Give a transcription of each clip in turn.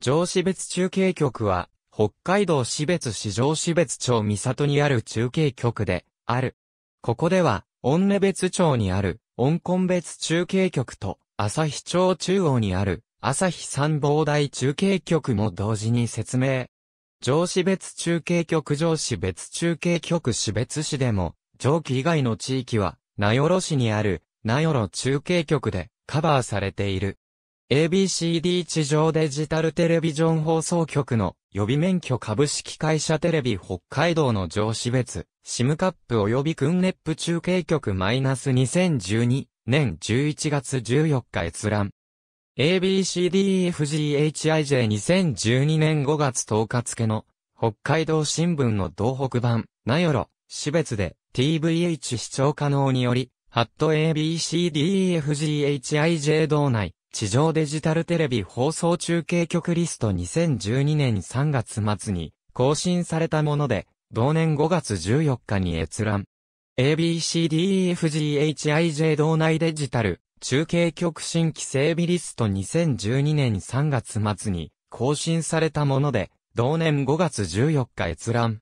上市別中継局は、北海道市別市上市別町三里にある中継局で、ある。ここでは、温根別町にある、温根別中継局と、旭町中央にある、旭三望大中継局も同時に説明。上市別中継局上市別中継局市別市でも、上記以外の地域は、名寄市にある、名寄中継局で、カバーされている。ABCD 地上デジタルテレビジョン放送局の予備免許株式会社テレビ北海道の上司別、シムカップ及びクンネップ中継局マイナス2012年11月14日閲覧。ABCDFGHIJ2012 年5月10日付の北海道新聞の東北版、よろ？市別で TVH 視聴可能により、ハット ABCDFGHIJ 道内、地上デジタルテレビ放送中継局リスト2012年3月末に更新されたもので、同年5月14日に閲覧。ABCDEFGHIJ 道内デジタル中継局新規整備リスト2012年3月末に更新されたもので、同年5月14日閲覧。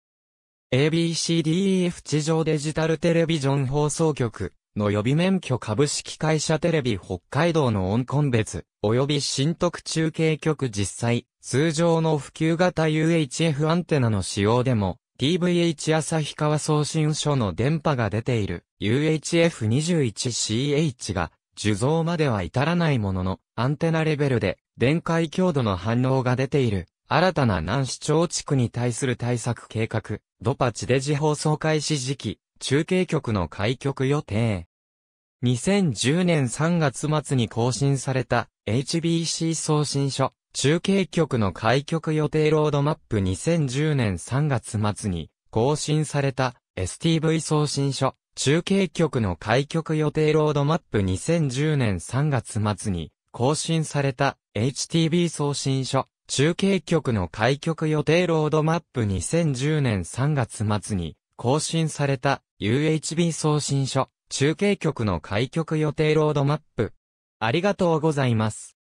ABCDEF 地上デジタルテレビジョン放送局の予備免許株式会社テレビ北海道のコ根別、及び新特中継局実際、通常の普及型 UHF アンテナの使用でも、TVH 旭川送信所の電波が出ている UHF21CH が受像までは至らないもののアンテナレベルで電解強度の反応が出ている新たな南市町地区に対する対策計画ドパチデジ放送開始時期中継局の開局予定。2010年3月末に更新された HBC 送信書中継局の開局予定ロードマップ2010年3月末に更新された STV 送信書中継局の開局予定ロードマップ2010年3月末に更新された HTB 送信書中継局の開局予定ロードマップ2010年3月末に更新された UHB 送信書中継局の開局予定ロードマップ。ありがとうございます。